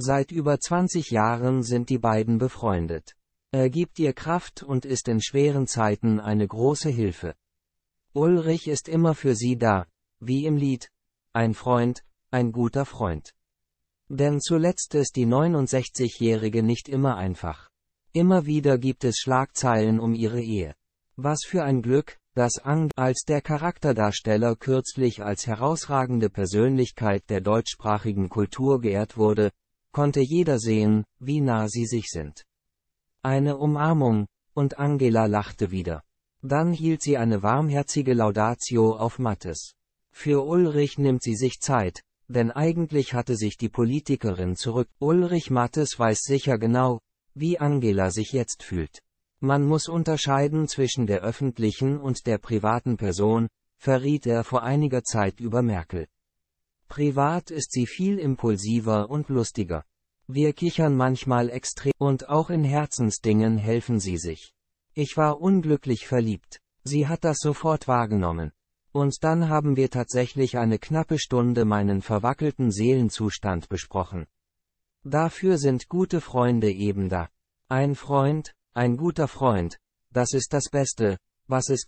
Seit über 20 Jahren sind die beiden befreundet. Er gibt ihr Kraft und ist in schweren Zeiten eine große Hilfe. Ulrich ist immer für sie da, wie im Lied. Ein Freund, ein guter Freund. Denn zuletzt ist die 69-Jährige nicht immer einfach. Immer wieder gibt es Schlagzeilen um ihre Ehe. Was für ein Glück, dass Ang als der Charakterdarsteller kürzlich als herausragende Persönlichkeit der deutschsprachigen Kultur geehrt wurde, konnte jeder sehen, wie nah sie sich sind. Eine Umarmung, und Angela lachte wieder. Dann hielt sie eine warmherzige Laudatio auf Mattes. Für Ulrich nimmt sie sich Zeit, denn eigentlich hatte sich die Politikerin zurück. Ulrich Mattes weiß sicher genau, wie Angela sich jetzt fühlt. Man muss unterscheiden zwischen der öffentlichen und der privaten Person, verriet er vor einiger Zeit über Merkel. Privat ist sie viel impulsiver und lustiger. Wir kichern manchmal extrem und auch in Herzensdingen helfen sie sich. Ich war unglücklich verliebt. Sie hat das sofort wahrgenommen. Und dann haben wir tatsächlich eine knappe Stunde meinen verwackelten Seelenzustand besprochen. Dafür sind gute Freunde eben da. Ein Freund, ein guter Freund, das ist das Beste, was es gibt.